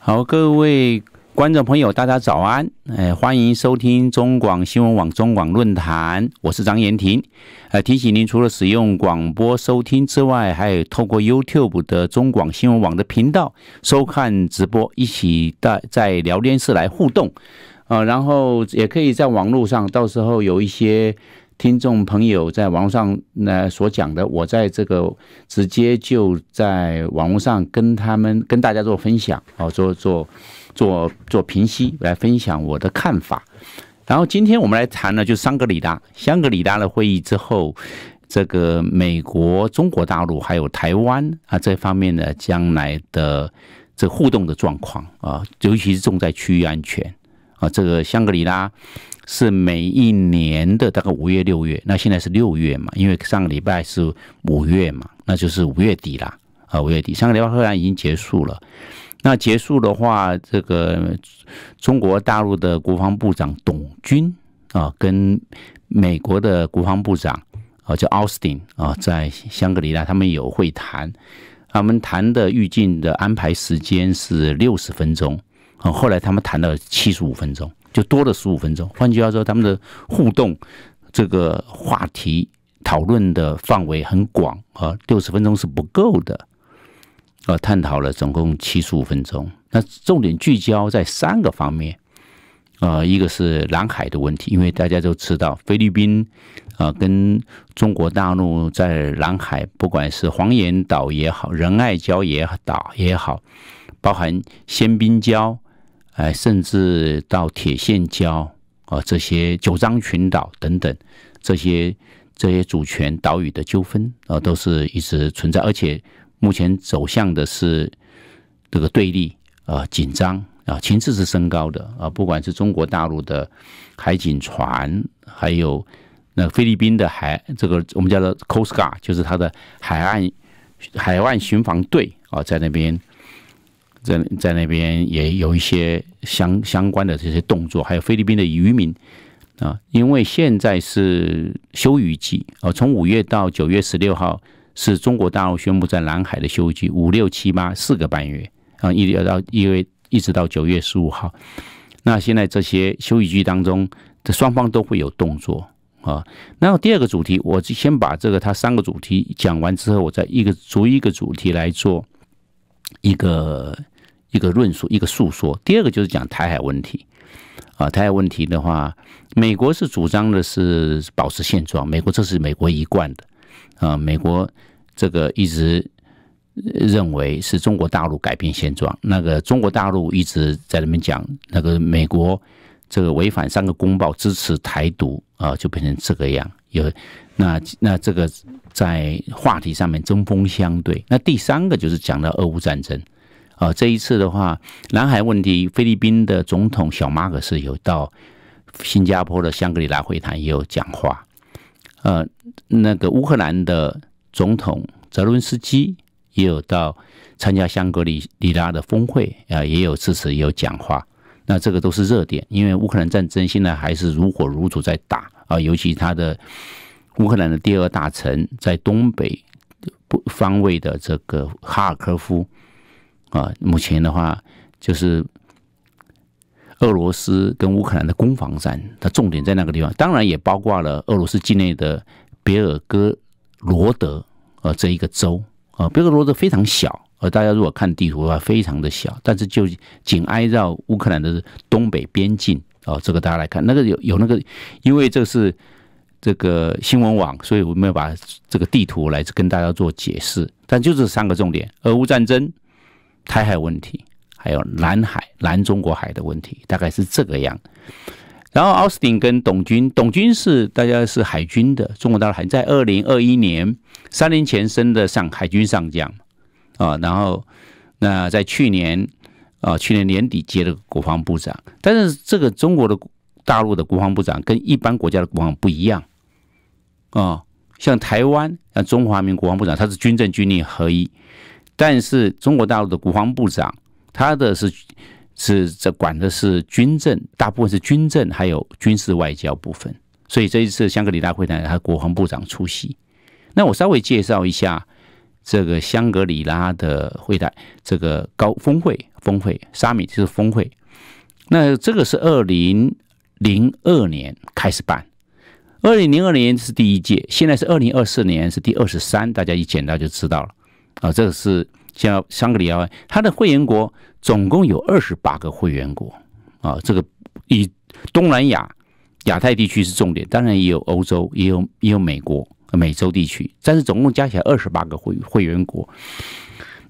好，各位观众朋友，大家早安！哎，欢迎收听中广新闻网中广论坛，我是张延廷。呃，提醒您，除了使用广播收听之外，还有透过 YouTube 的中广新闻网的频道收看直播，一起在在聊天室来互动。呃，然后也可以在网络上，到时候有一些。听众朋友在网络上那所讲的，我在这个直接就在网络上跟他们跟大家做分享，哦，做做做做评析，来分享我的看法。然后今天我们来谈呢，就香格里拉香格里拉的会议之后，这个美国、中国大陆还有台湾啊这方面呢将来的这互动的状况啊，尤其是重在区域安全啊，这个香格里拉。是每一年的大概五月六月，那现在是六月嘛？因为上个礼拜是五月嘛，那就是五月底啦，啊，五月底。上个礼拜虽然已经结束了。那结束的话，这个中国大陆的国防部长董军啊，跟美国的国防部长啊，叫奥斯汀啊，在香格里拉他们有会谈。他们谈的预计的安排时间是六十分钟，啊，后来他们谈了七十五分钟。就多了十五分钟。换句话说，他们的互动，这个话题讨论的范围很广啊，六十分钟是不够的，呃，探讨了总共七十五分钟。那重点聚焦在三个方面，呃，一个是南海的问题，因为大家都知道，菲律宾啊跟中国大陆在南海，不管是黄岩岛也好，仁爱礁也好，岛也好，包含仙滨礁。哎，甚至到铁线礁啊，这些九章群岛等等，这些这些主权岛屿的纠纷啊，都是一直存在，而且目前走向的是这个对立啊，紧张啊，情势是升高的啊。不管是中国大陆的海警船，还有那菲律宾的海，这个我们叫做 coast guard，就是它的海岸、海岸巡防队啊，在那边。在在那边也有一些相相关的这些动作，还有菲律宾的渔民啊，因为现在是休渔季哦，从五月到九月十六号是中国大陆宣布在南海的休渔五六七八四个半月啊，一直要到因为一直到九月十五号。那现在这些休渔季当中这双方都会有动作啊。然后第二个主题，我就先把这个它三个主题讲完之后，我再一个逐一个主题来做一个。一个论述，一个诉说。第二个就是讲台海问题，啊，台海问题的话，美国是主张的是保持现状，美国这是美国一贯的，啊，美国这个一直认为是中国大陆改变现状。那个中国大陆一直在里面讲，那个美国这个违反三个公报，支持台独，啊，就变成这个样。有那那这个在话题上面针锋相对。那第三个就是讲到俄乌战争。呃，这一次的话，南海问题，菲律宾的总统小马克是有到新加坡的香格里拉会谈，也有讲话。呃，那个乌克兰的总统泽伦斯基也有到参加香格里拉的峰会，啊，也有致辞，也有讲话。那这个都是热点，因为乌克兰战争现在还是如火如荼在打啊，尤其他的乌克兰的第二大城在东北方位的这个哈尔科夫。啊，目前的话，就是俄罗斯跟乌克兰的攻防战，它重点在那个地方，当然也包括了俄罗斯境内的别尔哥罗德啊这一个州啊，别尔哥罗德非常小，呃，大家如果看地图的话，非常的小，但是就紧挨绕乌克兰的东北边境哦，这个大家来看，那个有有那个，因为这是这个新闻网，所以我没有把这个地图来跟大家做解释，但就这三个重点，俄乌战争。台海问题，还有南海、南中国海的问题，大概是这个样。然后，奥斯汀跟董军，董军是大家是海军的，中国大陆军在二零二一年三年前升的上海军上将，啊，然后那在去年啊，去年年底接了国防部长。但是这个中国的大陆的国防部长跟一般国家的国防不一样，啊，像台湾啊，中华民国防部长他是军政军令合一。但是中国大陆的国防部长，他的是是这管的是军政，大部分是军政，还有军事外交部分。所以这一次香格里拉会谈，他国防部长出席。那我稍微介绍一下这个香格里拉的会谈，这个高峰会峰会，沙米就是峰会。那这个是二零零二年开始办，二零零二年是第一届，现在是二零二四年是第二十三，大家一减到就知道了。啊，这个是叫香格里拉，它的会员国总共有二十八个会员国啊。这个以东南亚、亚太地区是重点，当然也有欧洲，也有也有美国、美洲地区，但是总共加起来二十八个会会员国。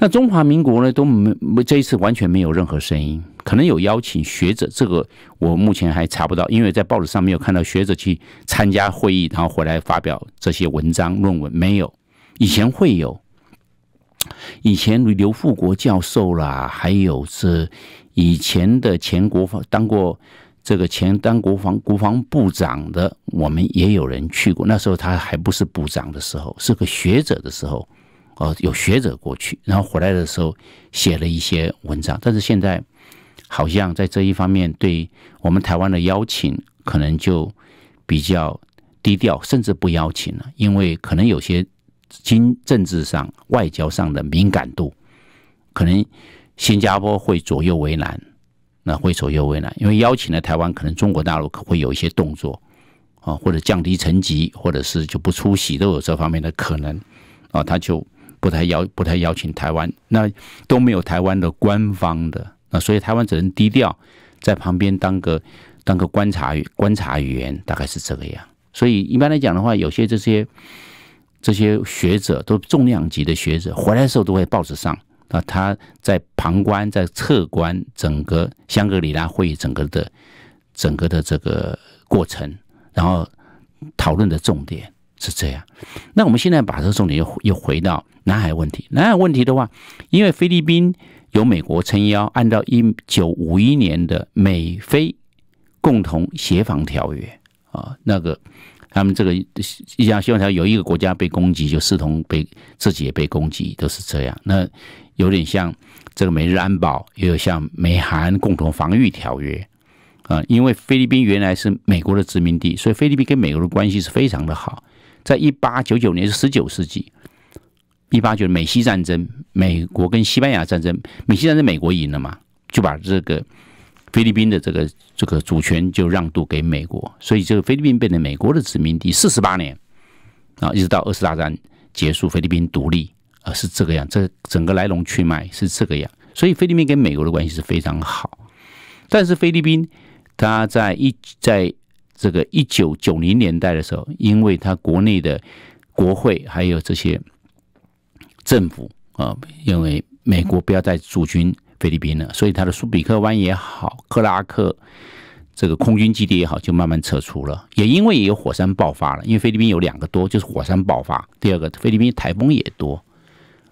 那中华民国呢，都没没这一次完全没有任何声音，可能有邀请学者，这个我目前还查不到，因为在报纸上没有看到学者去参加会议，然后回来发表这些文章论文没有，以前会有。以前刘富国教授啦，还有是以前的前国防当过这个前当国防国防部长的，我们也有人去过。那时候他还不是部长的时候，是个学者的时候，哦，有学者过去，然后回来的时候写了一些文章。但是现在好像在这一方面对我们台湾的邀请，可能就比较低调，甚至不邀请了，因为可能有些。经政治上、外交上的敏感度，可能新加坡会左右为难，那会左右为难，因为邀请了台湾，可能中国大陆会有一些动作，啊，或者降低层级，或者是就不出席，都有这方面的可能，啊，他就不太邀，不太邀请台湾，那都没有台湾的官方的，那所以台湾只能低调，在旁边当个当个观察观察员，大概是这个样。所以一般来讲的话，有些这些。这些学者都重量级的学者回来的时候都会报纸上啊，他在旁观，在侧观整个香格里拉会议整个的整个的这个过程，然后讨论的重点是这样。那我们现在把这个重点又又回到南海问题。南海问题的话，因为菲律宾有美国撑腰，按照一九五一年的美菲共同协防条约啊，那个。他们这个，家希望条有一个国家被攻击，就视同被自己也被攻击，都是这样。那有点像这个美日安保，也有像美韩共同防御条约啊。因为菲律宾原来是美国的殖民地，所以菲律宾跟美国的关系是非常的好。在一八九九年，是十九世纪，一八九美西战争，美国跟西班牙战争，美西战争美国赢了嘛，就把这个。菲律宾的这个这个主权就让渡给美国，所以这个菲律宾变成美国的殖民地四十八年啊，一直到二次大战结束，菲律宾独立啊是这个样，这整个来龙去脉是这个样，所以菲律宾跟美国的关系是非常好。但是菲律宾它在一在这个一九九零年代的时候，因为它国内的国会还有这些政府啊，因为美国不要再驻军。菲律宾呢，所以它的苏比克湾也好，克拉克这个空军基地也好，就慢慢撤出了。也因为也有火山爆发了，因为菲律宾有两个多，就是火山爆发。第二个，菲律宾台风也多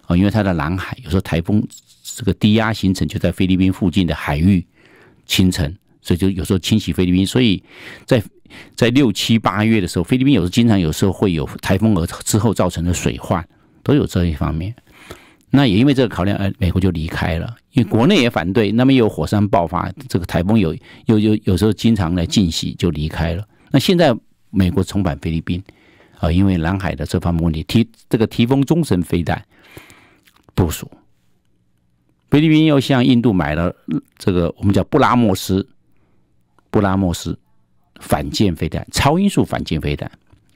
啊，因为它的南海有时候台风这个低压形成就在菲律宾附近的海域形成，所以就有时候侵袭菲律宾。所以在在六七八月的时候，菲律宾有时经常有时候会有台风而之后造成的水患都有这一方面。那也因为这个考量，而美国就离开了，因为国内也反对。那么有火山爆发，这个台风有有有有时候经常来进袭，就离开了。那现在美国重返菲律宾，啊，因为南海的这方面问题，提这个提风中程飞弹部署。菲律宾又向印度买了这个我们叫布拉莫斯，布拉莫斯反舰飞弹，超音速反舰飞弹。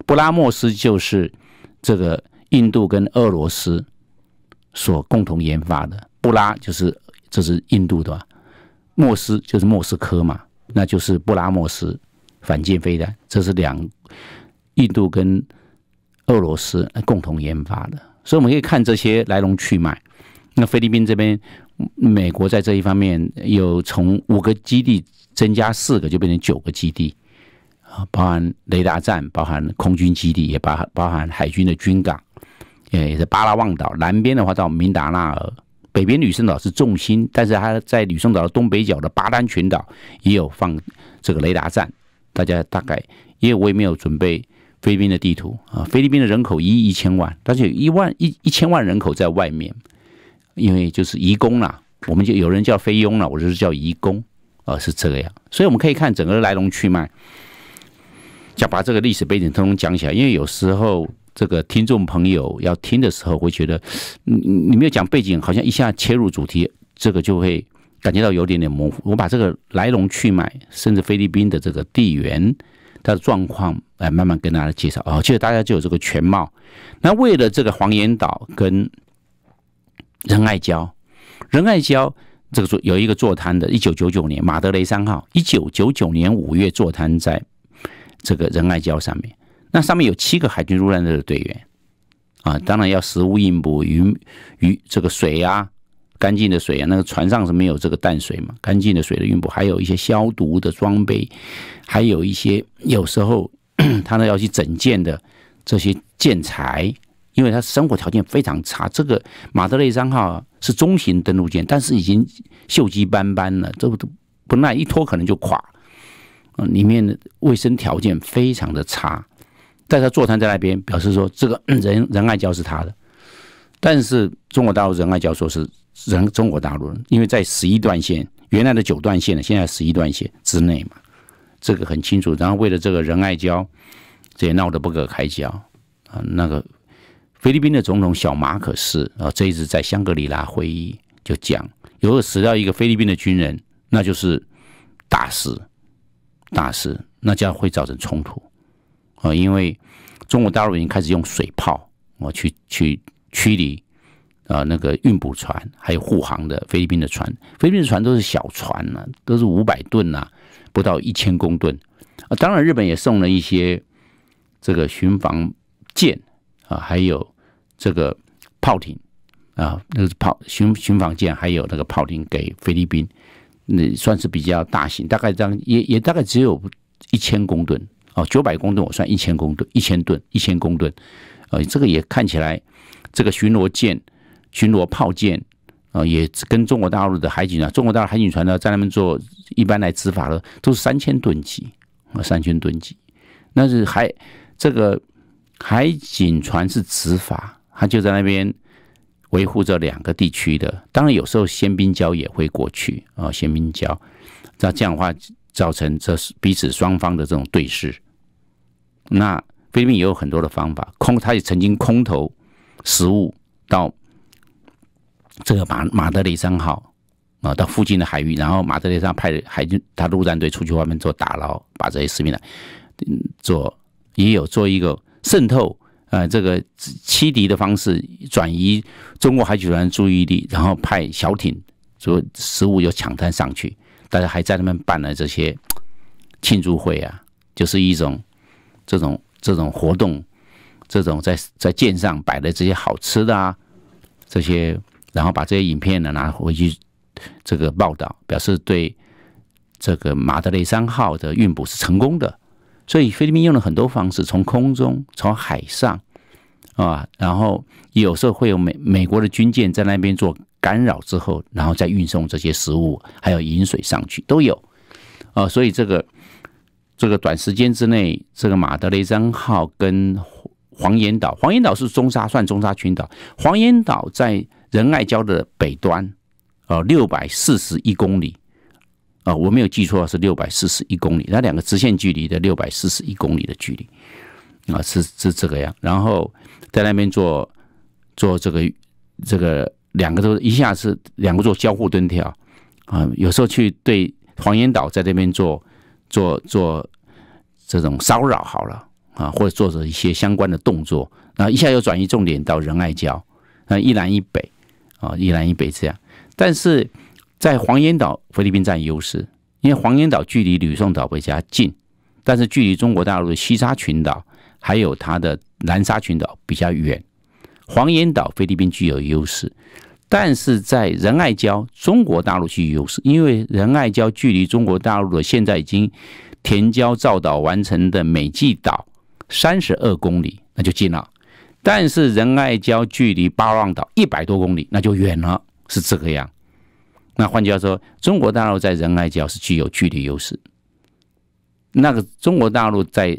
布拉莫斯就是这个印度跟俄罗斯。所共同研发的布拉就是这是印度的，莫斯就是莫斯科嘛，那就是布拉莫斯反舰飞弹，这是两印度跟俄罗斯共同研发的，所以我们可以看这些来龙去脉。那菲律宾这边，美国在这一方面有从五个基地增加四个，就变成九个基地啊，包含雷达站，包含空军基地，也包包含海军的军港。呃，也是巴拉望岛南边的话到明达纳尔，北边吕宋岛是重心，但是它在吕宋岛的东北角的巴丹群岛也有放这个雷达站。大家大概，因为我也没有准备菲律宾的地图啊，菲律宾的人口一亿一千万，但是有一万一一千万人口在外面，因为就是移工啦，我们就有人叫菲佣了，我就是叫移工啊，是这个样。所以我们可以看整个来龙去脉，要把这个历史背景通通讲起来，因为有时候。这个听众朋友要听的时候会觉得，你你没有讲背景，好像一下切入主题，这个就会感觉到有点点模糊。我把这个来龙去脉，甚至菲律宾的这个地缘它的状况，来慢慢跟大家介绍，哦，这样大家就有这个全貌。那为了这个黄岩岛跟仁爱礁，仁爱礁这个座有一个座滩的，一九九九年马德雷三号，一九九九年五月座滩在这个仁爱礁上面。那上面有七个海军陆战队的队员啊，当然要食物运补，鱼鱼这个水啊，干净的水啊，那个船上是没有这个淡水嘛，干净的水的运补，还有一些消毒的装备，还有一些有时候 他呢要去整建的这些建材，因为他生活条件非常差。这个马德雷三号是中型登陆舰，但是已经锈迹斑斑了，这不都不耐一拖可能就垮里面的卫生条件非常的差。但他坐谈在那边，表示说这个仁仁爱礁是他的。但是中国大陆仁爱礁说是人中国大陆人，因为在十一段线原来的九段线呢，现在十一段线之内嘛，这个很清楚。然后为了这个仁爱礁，这也闹得不可开交啊！那个菲律宾的总统小马可斯啊，这一次在香格里拉会议就讲，如果死掉一个菲律宾的军人，那就是大事，大事，那将会造成冲突。啊，因为中国大陆已经开始用水炮，我去去驱离，啊，那个运补船还有护航的菲律宾的船，菲律宾的船都是小船啊，都是五百吨呐，不到一千公吨。啊，当然日本也送了一些这个巡防舰啊，还有这个炮艇啊，那是炮巡巡防舰还有那个炮艇给菲律宾，那算是比较大型，大概这样也也大概只有一千公吨。哦，九百公吨，我算一千公吨，一千吨，一千公吨，呃，这个也看起来，这个巡逻舰、巡逻炮舰，啊，也跟中国大陆的海警啊，中国大陆海警船呢，在那边做一般来执法的都是三千吨级，啊，三千吨级，那是海这个海警船是执法，他就在那边维护这两个地区的，当然有时候鲜滨礁也会过去啊，鲜滨礁，那这样的话。造成这是彼此双方的这种对视。那菲律宾也有很多的方法，空他也曾经空投食物到这个马马德里三号啊，到附近的海域，然后马德里山派海军他陆战队出去外面做打捞，把这些士兵来做也有做一个渗透啊，这个欺敌的方式转移中国海警船注意力，然后派小艇做食物又抢滩上去。大家还在那边办了这些庆祝会啊，就是一种这种这种活动，这种在在舰上摆的这些好吃的啊，这些，然后把这些影片呢拿回去这个报道，表示对这个马德雷三号的运补是成功的。所以菲律宾用了很多方式，从空中、从海上啊，然后有时候会有美美国的军舰在那边做。干扰之后，然后再运送这些食物，还有饮水上去都有，啊，所以这个这个短时间之内，这个马德雷山号跟黄岩岛，黄岩岛是中沙，算中沙群岛。黄岩岛在仁爱礁的北端，啊，六百四十一公里，啊，我没有记错是六百四十一公里，它两个直线距离的六百四十一公里的距离，啊，是是这个样。然后在那边做做这个这个。两个都一下是两个做交互蹲跳啊，有时候去对黄岩岛在这边做做做这种骚扰好了啊，或者做着一些相关的动作，那一下又转移重点到仁爱礁，那一南一北啊，一南一北这样。但是在黄岩岛，菲律宾占优势，因为黄岩岛距离吕宋岛比较近，但是距离中国大陆的西沙群岛还有它的南沙群岛比较远，黄岩岛菲律宾具有优势。但是在仁爱礁，中国大陆具有优势，因为仁爱礁距离中国大陆的现在已经填礁造岛完成的美济岛三十二公里，那就近了；但是仁爱礁距离巴浪岛一百多公里，那就远了。是这个样。那换句话说，中国大陆在仁爱礁是具有距离优势。那个中国大陆在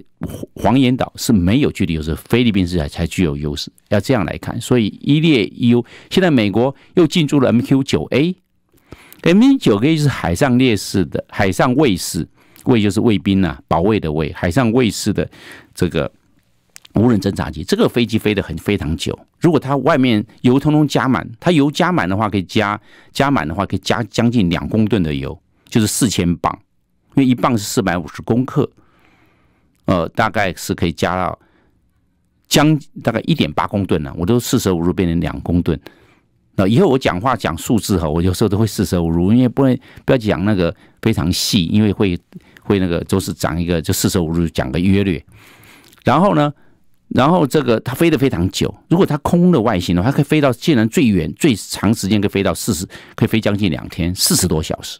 黄岩岛是没有距离优势，菲律宾是才才具有优势，要这样来看。所以，一列 U 现在美国又进驻了 MQ 九 A，MQ 九 A 是海上烈士的海上卫士，卫就是卫兵呐，保卫的卫，海上卫士的这个无人侦察机，这个飞机飞得很非常久。如果它外面油通通加满，它油加满的话，可以加加满的话可以加将近两公吨的油，就是四千磅。因为一磅是四百五十克，呃，大概是可以加到将大概一点八公吨呢，我都四舍五入变成两公吨。那以后我讲话讲数字哈，我有时候都会四舍五入，因为不能不要讲那个非常细，因为会会那个都是讲一个，就四舍五入讲个约略。然后呢，然后这个它飞得非常久，如果它空的外形的话，它可以飞到竟然最远、最长时间可以飞到四十，可以飞将近两天，四十多小时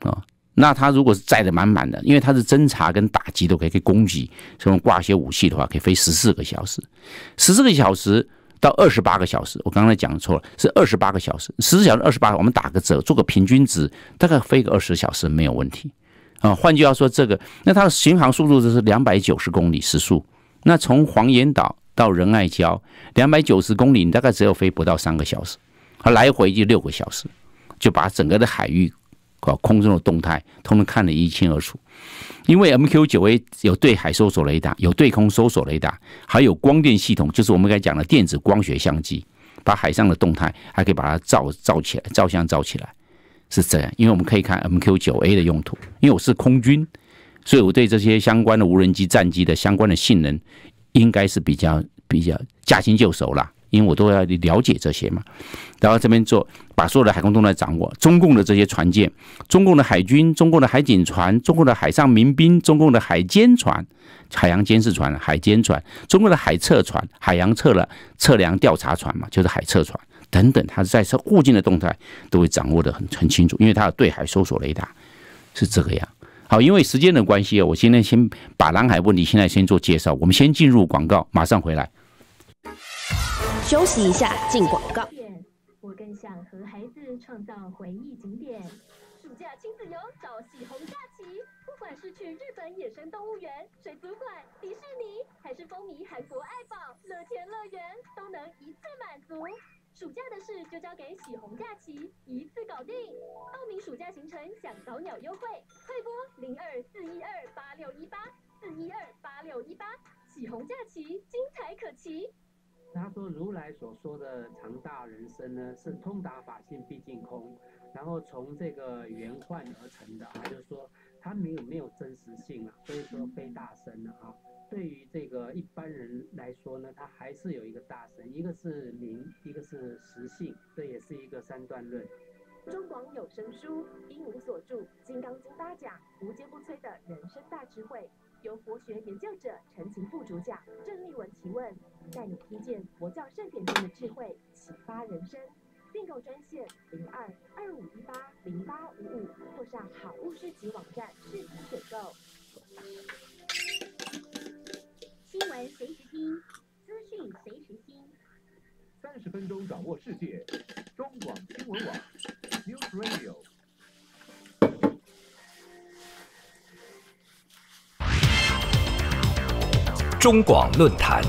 啊。那它如果是载的满满的，因为它是侦察跟打击都可以，可以攻击，所以挂一些武器的话，可以飞十四个小时，十四个小时到二十八个小时。我刚才讲错了，是二十八个小时，十四小时二十八。我们打个折，做个平均值，大概飞个二十小时没有问题。啊，换句话说，这个那它的巡航速度就是两百九十公里时速。那从黄岩岛到仁爱礁两百九十公里，你大概只有飞不到三个小时，它来回就六个小时，就把整个的海域。啊空中的动态，通通看得一清二楚。因为 MQ9A 有对海搜索雷达，有对空搜索雷达，还有光电系统，就是我们刚才讲的电子光学相机，把海上的动态还可以把它照照起来，照相照起来，是这样。因为我们可以看 MQ9A 的用途，因为我是空军，所以我对这些相关的无人机战机的相关的性能，应该是比较比较驾轻就熟了。因为我都要了解这些嘛，然后这边做，把所有的海空动态掌握。中共的这些船舰，中共的海军，中共的海警船，中共的海上民兵，中共的海监船、海洋监视船、海监船，中共的海测船、海洋测了测量调查船嘛，就是海测船等等，它在附近的动态都会掌握的很很清楚，因为它有对海搜索雷达，是这个样。好，因为时间的关系，啊，我今天先把南海问题现在先做介绍，我们先进入广告，马上回来。休息一下，进广告。我更想和孩子创造回忆景点，暑假亲子游找喜红假期。不管是去日本野生动物园、水族馆、迪士尼，还是风靡韩国爱宝乐天乐园，都能一次满足。暑假的事就交给喜红假期，一次搞定。报名暑假行程享早鸟优惠，快播零二四一二八六一八四一二八六一八，喜红假期，精彩可期。他说：“如来所说的常大人生呢，是通达法性毕竟空，然后从这个缘幻而成的啊，就是说它没有没有真实性啊，所以说非大生的啊。对于这个一般人来说呢，它还是有一个大生，一个是名，一个是实性，这也是一个三段论。”中广有声书，因明所著《金刚经八讲》，无坚不摧的人生大智慧。由佛学研究者陈情富主讲，郑立文提问，带你听见佛教圣典中的智慧，启发人生。订购专线零二二五一八零八五五，或上好物市集网站视频选购。新闻随时听，资讯随时听。三十分钟掌握世界，中广新闻网 News Radio。中广论坛，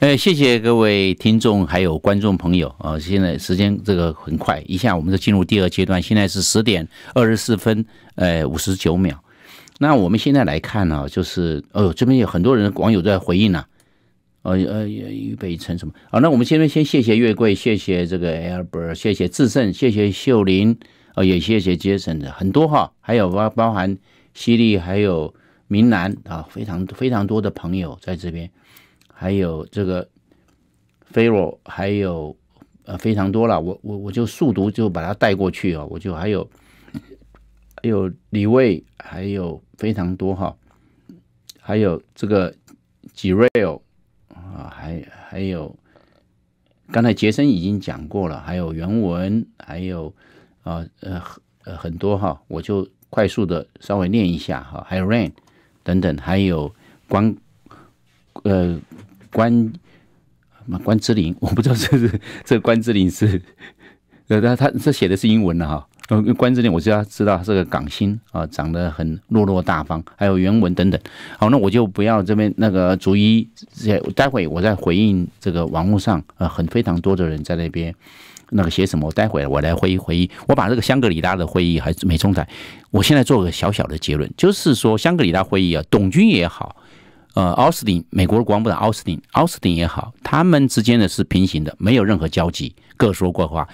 哎，谢谢各位听众还有观众朋友啊！现在时间这个很快，一下我们就进入第二阶段。现在是十点二十四分，呃，五十九秒。那我们现在来看呢，就是哦，这边有很多人网友在回应呢。呃呃，预备成什么？好，那我们边先谢谢月桂，谢谢这个 Albert，谢谢志胜，谢谢秀林。哦，也谢谢杰森的很多哈，还有包包含西利，还有明兰啊，非常非常多的朋友在这边，还有这个菲洛，还有呃非常多了，我我我就速读就把它带过去啊，我就还有还有李卫，还有非常多哈，还有这个吉瑞尔啊，还还有刚才杰森已经讲过了，还有原文，还有。啊呃呃很多哈，我就快速的稍微念一下哈，还有 rain 等等，还有关呃关关之琳，我不知道这是这关之琳是呃他他这写的是英文的哈，关之琳我知要知道是个港星啊，长得很落落大方，还有原文等等。好，那我就不要这边那个逐一，待会我再回应这个网络上啊，很非常多的人在那边。那个写什么？我待会我来回忆回忆。我把这个香格里拉的会议还是没中台，我现在做个小小的结论，就是说香格里拉会议啊，董军也好，呃，奥斯汀，美国国防部长奥斯汀，奥斯汀也好，他们之间的是平行的，没有任何交集，各说过话。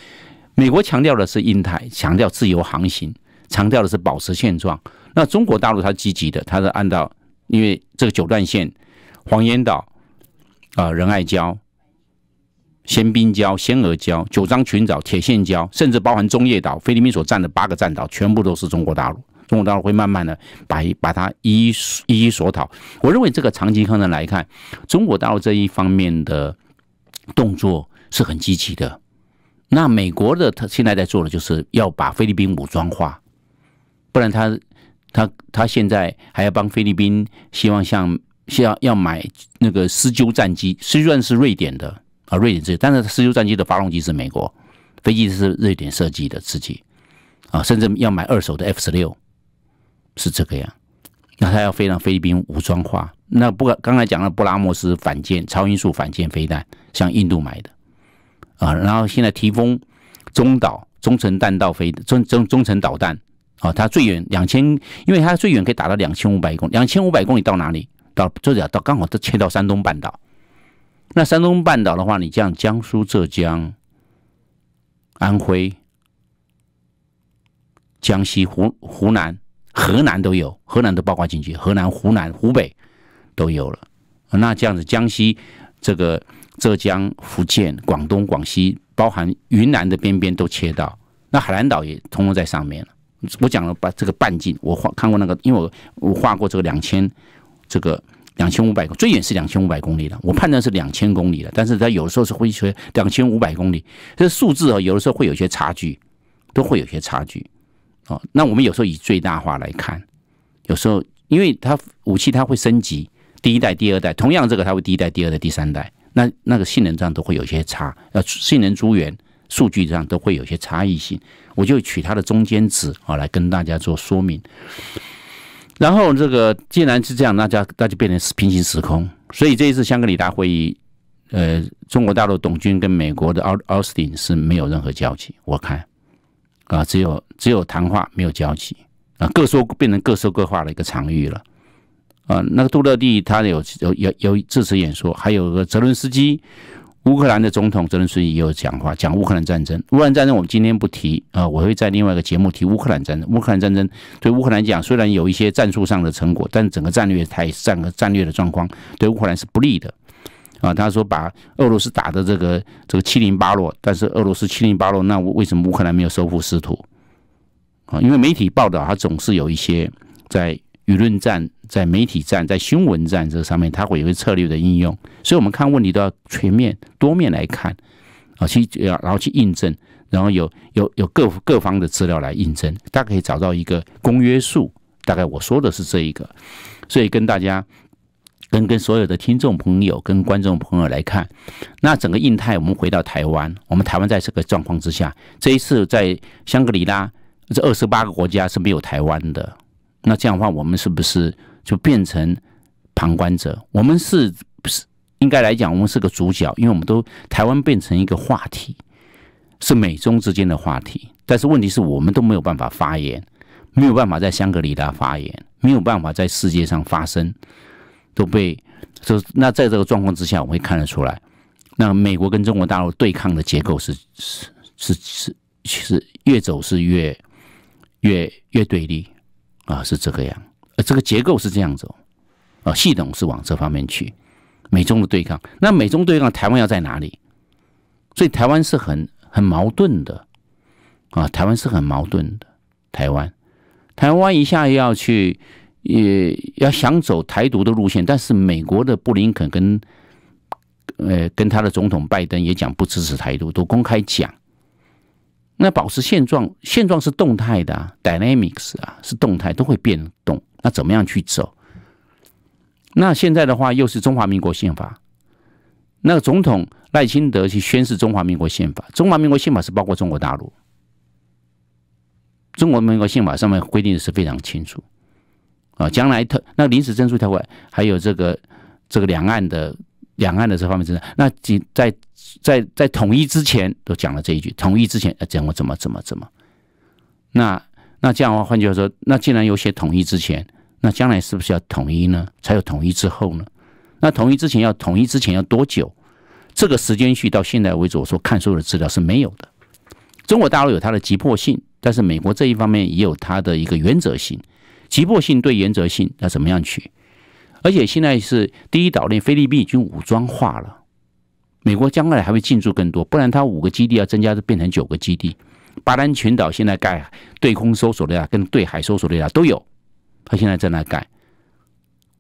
美国强调的是印太，强调自由航行，强调的是保持现状。那中国大陆它积极的，它是按照因为这个九段线，黄岩岛，呃，仁爱礁。仙宾礁、仙鹅礁、九章群岛、铁线礁，甚至包含中业岛、菲律宾所占的八个战岛，全部都是中国大陆。中国大陆会慢慢的把把它一一一一索讨。我认为这个长期抗战来看，中国大陆这一方面的动作是很积极的。那美国的他现在在做的就是要把菲律宾武装化，不然他他他现在还要帮菲律宾，希望像像要买那个狮鹫战机，虽然是瑞典的。啊，瑞典这但是石油战机的发动机是美国，飞机是瑞典设计的自己，啊，甚至要买二手的 F 十六，是这个样。那他要飞到菲律宾武装化，那不，刚才讲了布拉莫斯反舰超音速反舰飞弹，像印度买的，啊，然后现在提风中导中程弹道飞中中中程导弹，啊，它最远两千，因为它最远可以打到两千五百公两千五百公里到哪里？到最者到刚好都切到山东半岛。那山东半岛的话，你像江苏、浙江、安徽、江西、湖湖南、河南都有，河南都包括进去，河南、湖南、湖北都有了。那这样子，江西、这个浙江、福建、广东、广西，包含云南的边边都切到，那海南岛也通通在上面了。我讲了把这个半径，我画看过那个，因为我我画过这个两千这个。两千五百公里，最远是两千五百公里了，我判断是两千公里了，但是它有的时候是会说两千五百公里，这数字啊，有的时候会有些差距，都会有些差距，哦，那我们有时候以最大化来看，有时候因为它武器它会升级，第一代、第二代，同样这个它会第一代、第二代、第三代，那那个性能上都会有些差，呃，性能诸元数据上都会有些差异性，我就取它的中间值啊，来跟大家做说明。然后这个既然是这样，那就那就变成平行时空。所以这一次香格里拉会议，呃，中国大陆董军跟美国的奥奥斯汀是没有任何交集。我看，啊，只有只有谈话，没有交集啊，各说变成各说各话的一个场域了。啊，那个杜勒蒂他有有有有致辞演说，还有个泽伦斯基。乌克兰的总统泽连斯基也有讲话，讲乌克兰战争。乌克兰战争我们今天不提啊，我会在另外一个节目提乌克兰战争。乌克兰战争对乌克兰讲，虽然有一些战术上的成果，但整个战略态、战个战略的状况对乌克兰是不利的啊。他说把俄罗斯打的这个这个七零八落，但是俄罗斯七零八落，那为什么乌克兰没有收复失土啊？因为媒体报道他总是有一些在。舆论战在媒体战在新闻战这上面，它会有一个策略的应用，所以我们看问题都要全面多面来看啊，去然后去印证，然后有有有各各方的资料来印证，大概找到一个公约数。大概我说的是这一个，所以跟大家跟跟所有的听众朋友、跟观众朋友来看，那整个印太，我们回到台湾，我们台湾在这个状况之下，这一次在香格里拉这二十八个国家是没有台湾的。那这样的话，我们是不是就变成旁观者？我们是是应该来讲，我们是个主角，因为我们都台湾变成一个话题，是美中之间的话题。但是问题是我们都没有办法发言，没有办法在香格里拉发言，没有办法在世界上发声，都被就那在这个状况之下，我会看得出来，那美国跟中国大陆对抗的结构是是是是是越走是越越越对立。啊，是这个样，呃，这个结构是这样子，啊，系统是往这方面去，美中的对抗，那美中对抗，台湾要在哪里？所以台湾是很很矛盾的，啊，台湾是很矛盾的，台湾，台湾一下要去，也要想走台独的路线，但是美国的布林肯跟，呃，跟他的总统拜登也讲不支持台独，都公开讲。那保持现状，现状是动态的，dynamics 啊，是动态都会变动。那怎么样去走？那现在的话，又是中华民国宪法。那个总统赖清德去宣誓中华民国宪法。中华民国宪法是包括中国大陆。中国民国宪法上面规定的是非常清楚。啊，将来特那临时政府条款，还有这个这个两岸的。两岸的这方面政策，那在在在统一之前都讲了这一句，统一之前要讲我怎么怎么怎么，那那这样的话，换句话说，那既然有写统一之前，那将来是不是要统一呢？才有统一之后呢？那统一之前要统一之前要多久？这个时间序到现在为止，我说看所有的资料是没有的。中国大陆有它的急迫性，但是美国这一方面也有它的一个原则性，急迫性对原则性要怎么样去？而且现在是第一岛链，菲律宾已经武装化了，美国将来还会进驻更多，不然它五个基地要增加，就变成九个基地。巴丹群岛现在盖对空搜索雷达跟对海搜索雷达都有，他现在正在盖。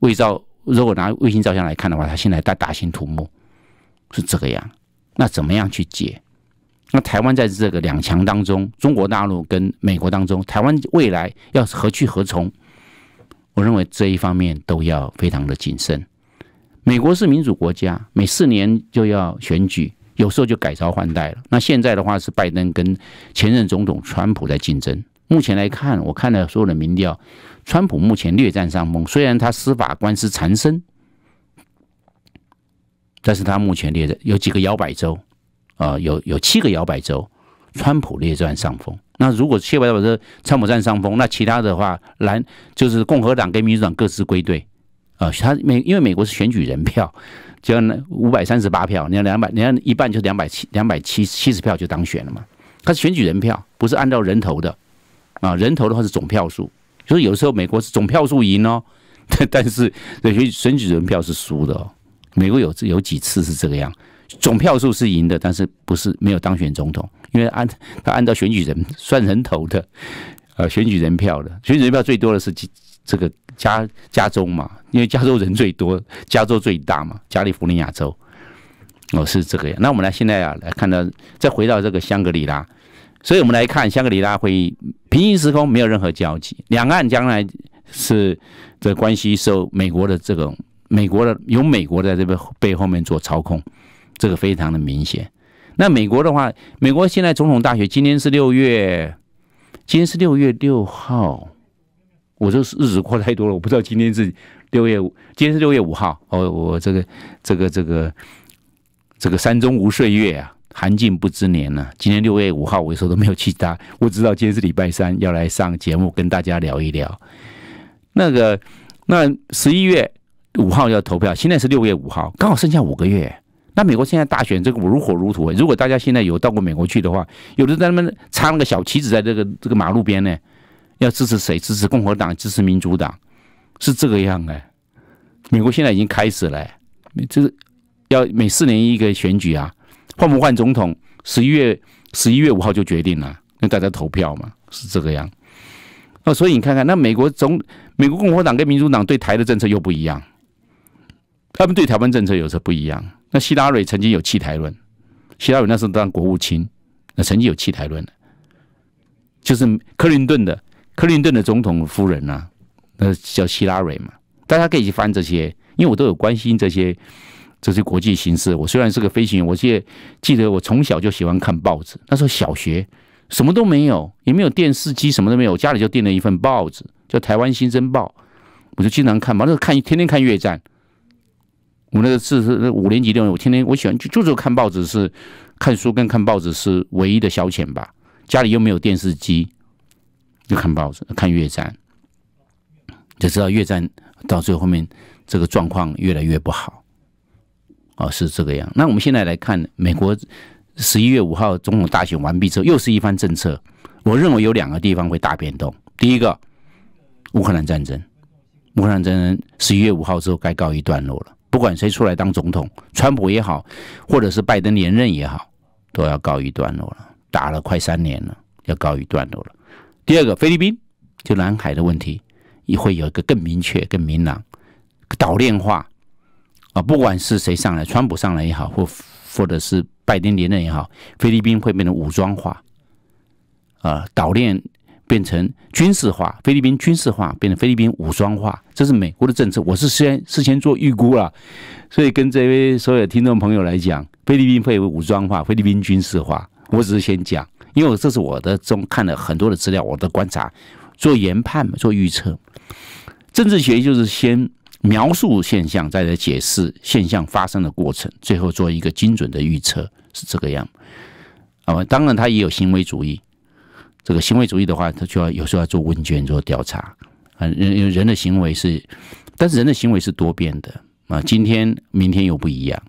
卫造如果拿卫星照相来看的话，他现在在大兴土木，是这个样。那怎么样去解？那台湾在这个两强当中，中国大陆跟美国当中，台湾未来要何去何从？我认为这一方面都要非常的谨慎。美国是民主国家，每四年就要选举，有时候就改朝换代了。那现在的话是拜登跟前任总统川普在竞争。目前来看，我看了所有的民调，川普目前略占上风。虽然他司法官司缠身，但是他目前略的有几个摇摆州，啊，有有七个摇摆州，川普略占上风。那如果谢伟超是参谋占上风，那其他的话，蓝就是共和党跟民主党各自归队啊。他美因为美国是选举人票，就五百三十八票，你看两百，你看一半就两百七，两百七七十票就当选了嘛。他是选举人票，不是按照人头的啊。人头的话是总票数，就是有时候美国是总票数赢哦，但 但是选举选举人票是输的哦。美国有有几次是这个样，总票数是赢的，但是不是没有当选总统。因为按他按照选举人算人头的，呃，选举人票的选举人票最多的是这个加加州嘛，因为加州人最多，加州最大嘛，加利福尼亚州。哦，是这个。样。那我们来现在啊，来看到再回到这个香格里拉，所以我们来看香格里拉会议，平行时空没有任何交集。两岸将来是这关系受美国的这种美国的有美国在这边背后面做操控，这个非常的明显。那美国的话，美国现在总统大选，今天是六月，今天是六月六号。我这日子过太多了，我不知道今天是六月五，今天是六月五号。哦，我这个这个这个这个山中无岁月啊，寒尽不知年了。今天六月五号，我时候都没有去搭。我知道今天是礼拜三，要来上节目跟大家聊一聊。那个那十一月五号要投票，现在是六月五号，刚好剩下五个月。那美国现在大选这个如火如荼，如果大家现在有到过美国去的话，有的在他们插那个小旗子在这个这个马路边呢，要支持谁？支持共和党？支持民主党？是这个样哎。美国现在已经开始了，这是要每四年一个选举啊，换不换总统，十一月十一月五号就决定了，那大家投票嘛，是这个样。那所以你看看，那美国总美国共和党跟民主党对台的政策又不一样，他们对台湾政策有时候不一样。那希拉蕊曾经有弃台论，希拉蕊那时候当国务卿，那曾经有弃台论的，就是克林顿的克林顿的总统夫人啊，那叫希拉蕊嘛。大家可以去翻这些，因为我都有关心这些这些国际形势。我虽然是个飞行员，我记得记得我从小就喜欢看报纸，那时候小学什么都没有，也没有电视机，什么都没有，家里就订了一份报纸，叫《台湾新生报》，我就经常看嘛，那时候看天天看越战。我那个是是五年级的我天天我喜欢就就是看报纸，是看书跟看报纸是唯一的消遣吧。家里又没有电视机，就看报纸看越战，就知道越战到最后后面这个状况越来越不好，哦，是这个样。那我们现在来看，美国十一月五号总统大选完毕之后，又是一番政策。我认为有两个地方会大变动。第一个，乌克兰战争，乌克兰战争十一月五号之后该告一段落了。不管谁出来当总统，川普也好，或者是拜登连任也好，都要告一段落了。打了快三年了，要告一段落了。第二个，菲律宾就南海的问题也会有一个更明确、更明朗、岛链化。啊，不管是谁上来，川普上来也好，或或者是拜登连任也好，菲律宾会变成武装化。啊，岛链。变成军事化，菲律宾军事化变成菲律宾武装化，这是美国的政策。我是先事先做预估了，所以跟这位所有听众朋友来讲，菲律宾会武装化，菲律宾军事化，我只是先讲，因为这是我的中看了很多的资料，我的观察，做研判，做预测。政治学就是先描述现象，再来解释现象发生的过程，最后做一个精准的预测，是这个样。啊，当然他也有行为主义。这个行为主义的话，他就要有时候要做问卷做调查，啊，人因为人的行为是，但是人的行为是多变的啊，今天明天又不一样，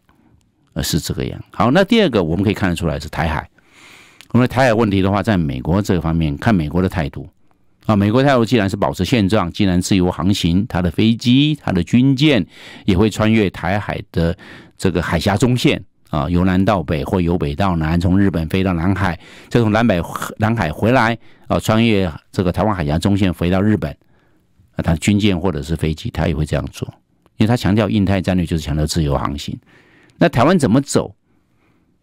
呃，是这个样。好，那第二个我们可以看得出来是台海，因为台海问题的话，在美国这个方面看美国的态度，啊，美国态度既然是保持现状，既然自由航行，它的飞机、它的军舰也会穿越台海的这个海峡中线。啊，由南到北或由北到南，从日本飞到南海，再从南北南海回来，啊，穿越这个台湾海峡中线回到日本，啊，他军舰或者是飞机，他也会这样做，因为他强调印太战略就是强调自由航行。那台湾怎么走？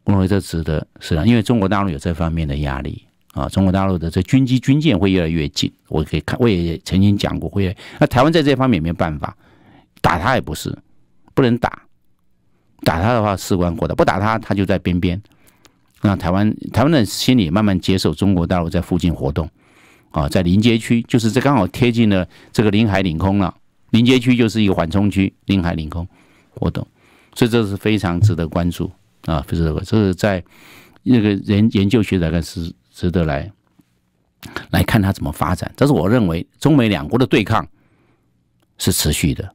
我认为这值得是啊，因为中国大陆有这方面的压力啊，中国大陆的这军机军舰会越来越近。我可以看，我也曾经讲过，会那台湾在这方面也没有办法，打他也不是，不能打。打他的话，事关国的；不打他，他就在边边，让台湾台湾的心里慢慢接受中国大陆在附近活动，啊，在临街区，就是这刚好贴近了这个领海领空了。临街区就是一个缓冲区，领海领空活动，所以这是非常值得关注啊！非常这是在那个研研究学者该是值得来来看它怎么发展。但是我认为，中美两国的对抗是持续的。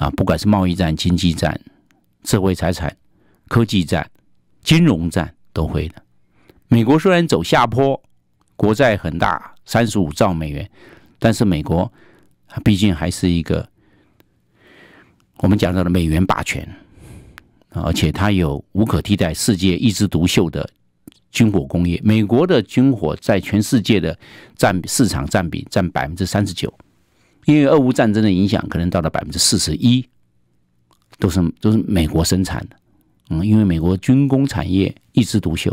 啊，不管是贸易战、经济战、社会财产、科技战、金融战，都会的。美国虽然走下坡，国债很大，三十五兆美元，但是美国，毕竟还是一个我们讲到的美元霸权，而且它有无可替代、世界一枝独秀的军火工业。美国的军火在全世界的占市场占比占百分之三十九。因为俄乌战争的影响，可能到了百分之四十一，都是都是美国生产的，嗯，因为美国军工产业一枝独秀，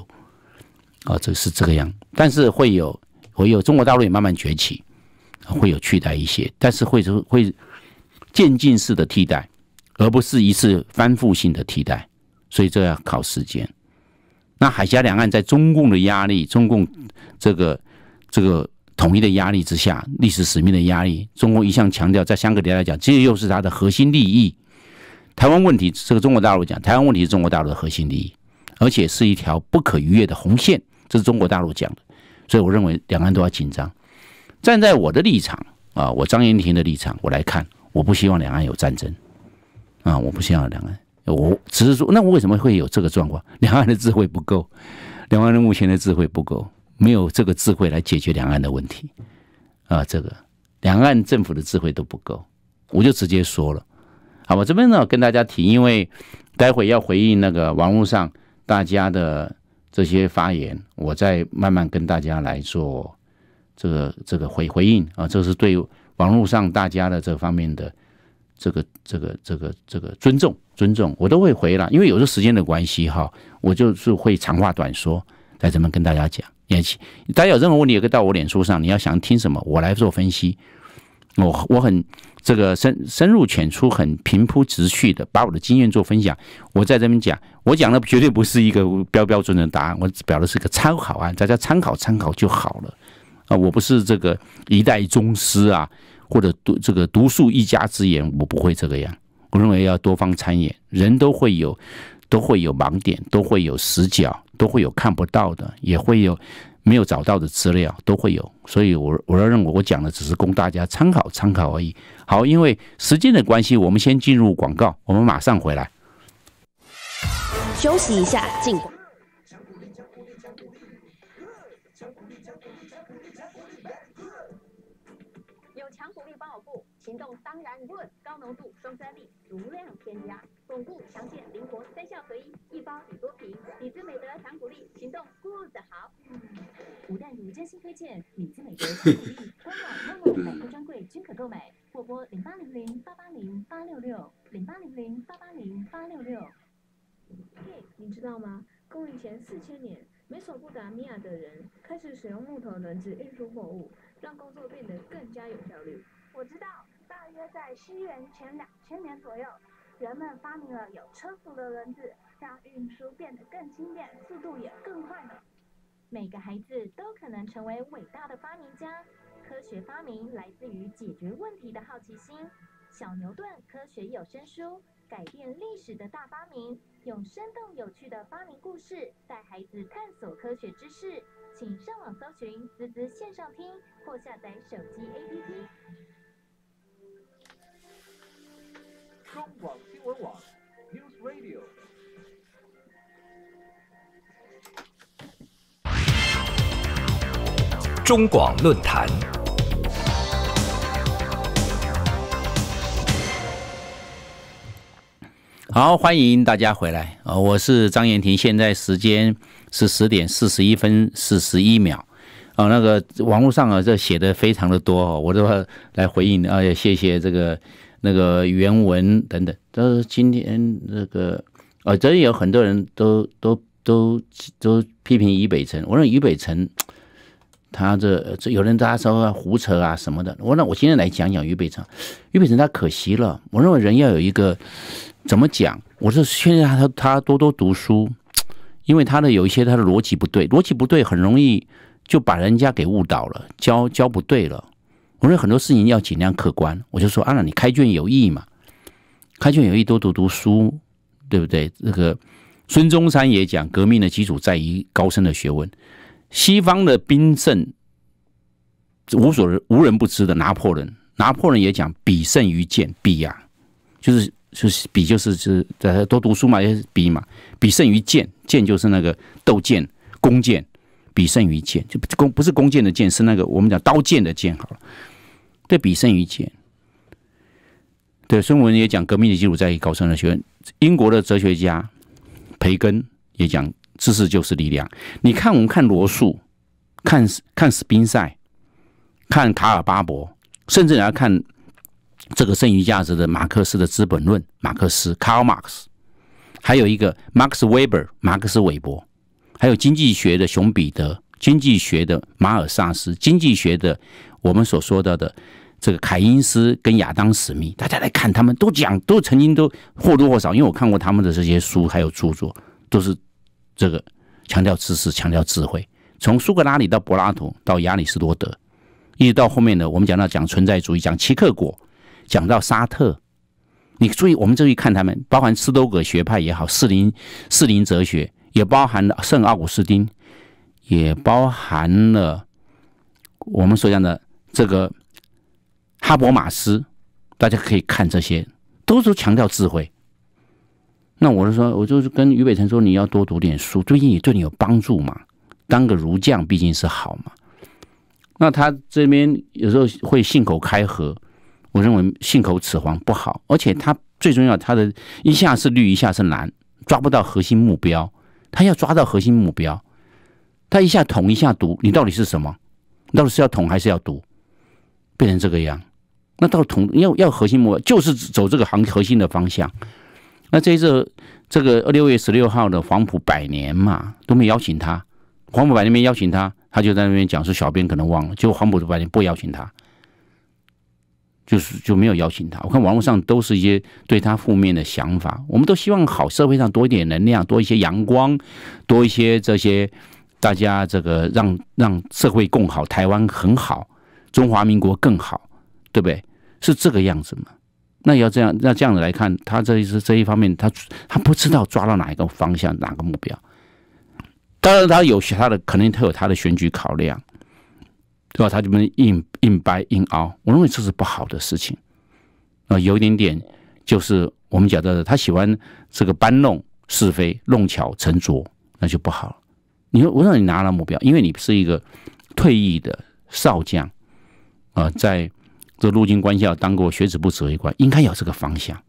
啊，这是这个样。但是会有会有中国大陆也慢慢崛起，会有取代一些，但是会是会渐进式的替代，而不是一次反复性的替代，所以这要靠时间。那海峡两岸在中共的压力，中共这个这个。统一的压力之下，历史使命的压力，中国一向强调，在香格里拉来讲，这又是它的核心利益。台湾问题，这个中国大陆讲，台湾问题是中国大陆的核心利益，而且是一条不可逾越的红线，这是中国大陆讲的。所以，我认为两岸都要紧张。站在我的立场啊，我张延廷的立场，我来看，我不希望两岸有战争啊，我不希望两岸，我只是说，那我为什么会有这个状况？两岸的智慧不够，两岸的目前的智慧不够。没有这个智慧来解决两岸的问题啊！这个两岸政府的智慧都不够，我就直接说了。好，我这边呢跟大家提，因为待会要回应那个网络上大家的这些发言，我再慢慢跟大家来做这个这个回回应啊。这是对网络上大家的这方面的这个这个这个这个尊重，尊重我都会回了。因为有时时间的关系哈，我就是会长话短说，在这边跟大家讲。也，大家有任何问题也可以到我脸书上。你要想听什么，我来做分析。我我很这个深深入浅出，很平铺直叙的把我的经验做分享。我在这边讲，我讲的绝对不是一个标标准的答案，我表的是个参考啊，大家参考参考就好了。啊，我不是这个一代宗师啊，或者独这个独树一家之言，我不会这个样。我认为要多方参演，人都会有。都会有盲点，都会有死角，都会有看不到的，也会有没有找到的资料，都会有。所以，我我要认为我讲的只是供大家参考参考而已。好，因为时间的关系，我们先进入广告，我们马上回来。休息一下，进。有强骨力，帮我护，行动当然论高浓度，双三力，足量添加。巩固、强健、灵活，三效合一，一包顶多瓶。米之美德，强鼓励。行动，good，好。五代你真心推荐米之美德强鼓励，官网、mall、百货专柜均可购买。货拨零八零零八八零八六六零八零零八八零八六六。嘿，你知道吗？公元前四千年，美索不达米亚的人开始使用木头轮子运输货物，让工作变得更加有效率。我知道，大约在西元前两千年左右。人们发明了有车辐的轮子，让运输变得更轻便，速度也更快了。每个孩子都可能成为伟大的发明家。科学发明来自于解决问题的好奇心。小牛顿科学有声书，改变历史的大发明，用生动有趣的发明故事带孩子探索科学知识。请上网搜寻，滋滋线上听或下载手机 APP。中广新闻网，News Radio，中广论坛，好，欢迎大家回来啊！我是张延廷，现在时间是十点四十一分四十一秒啊。那个网络上啊，这写的非常的多哦，我都要来回应啊，也谢谢这个。那个原文等等，但是今天那个啊，真有很多人都都都都批评俞北辰。我认为俞北辰，他这这有人大家说胡扯啊什么的。我那我今天来讲讲俞北辰。俞北辰他可惜了。我认为人要有一个怎么讲，我是劝他他他多多读书，因为他的有一些他的逻辑不对，逻辑不对很容易就把人家给误导了，教教不对了。我说很多事情要尽量客观，我就说啊，那你开卷有益嘛？开卷有益，多读读书，对不对？那个孙中山也讲，革命的基础在于高深的学问。西方的兵圣，无所无人不知的拿破仑，拿破仑也讲，比胜于剑。比呀，就是就是比就是就是多读书嘛，也是比嘛，比胜于剑。剑就是那个斗剑、弓箭，比胜于剑，就弓不是弓箭的箭，是那个我们讲刀剑的剑，好了。对比胜于简。对孙文也讲，革命的基础在于高深的学问。英国的哲学家培根也讲，知识就是力量。你看，我们看罗素，看看斯宾塞，看卡尔·巴伯，甚至你要看这个剩余价值的马克思的《资本论》，马克思 （Karl Marx）。还有一个 Max Weber（ 马克思·韦伯），还有经济学的熊彼得，经济学的马尔萨斯，经济学的。我们所说到的这个凯因斯跟亚当·史密，大家来看，他们都讲，都曾经都或多或少，因为我看过他们的这些书还有著作，都是这个强调知识，强调智慧。从苏格拉底到柏拉图到亚里士多德，一直到后面的，我们讲到讲存在主义，讲奇克果，讲到沙特，你注意，我们注意看他们，包含斯多葛学派也好，四林四林哲学，也包含了圣奥古斯丁，也包含了我们所讲的。这个哈勃马斯，大家可以看这些，都是强调智慧。那我是说，我就是跟俞北辰说，你要多读点书，最近也对你有帮助嘛。当个儒将毕竟是好嘛。那他这边有时候会信口开河，我认为信口雌黄不好。而且他最重要，他的一下是绿，一下是蓝，抓不到核心目标。他要抓到核心目标，他一下捅一下毒，你到底是什么？你到底是要捅还是要毒？变成这个样，那到同要要核心目，就是走这个行核心的方向。那这一次，这个六月十六号的黄埔百年嘛，都没邀请他。黄埔百那边邀请他，他就在那边讲说：“小编可能忘了。”结果黄埔的百年不邀请他，就是就没有邀请他。我看网络上都是一些对他负面的想法。我们都希望好社会上多一点能量，多一些阳光，多一些这些大家这个让让社会更好，台湾很好。中华民国更好，对不对？是这个样子吗？那要这样，那这样子来看，他这一次这一方面，他他不知道抓到哪一个方向，哪个目标。当然，他有其他的，肯定他有他的选举考量，对吧？他这边硬硬掰硬凹，我认为这是不好的事情。呃，有一点点就是我们讲的，他喜欢这个搬弄是非、弄巧成拙，那就不好了。你说，我让你拿了目标，因为你是一个退役的少将。呃，在这陆军官校当过学子部指挥官，应该有这个方向。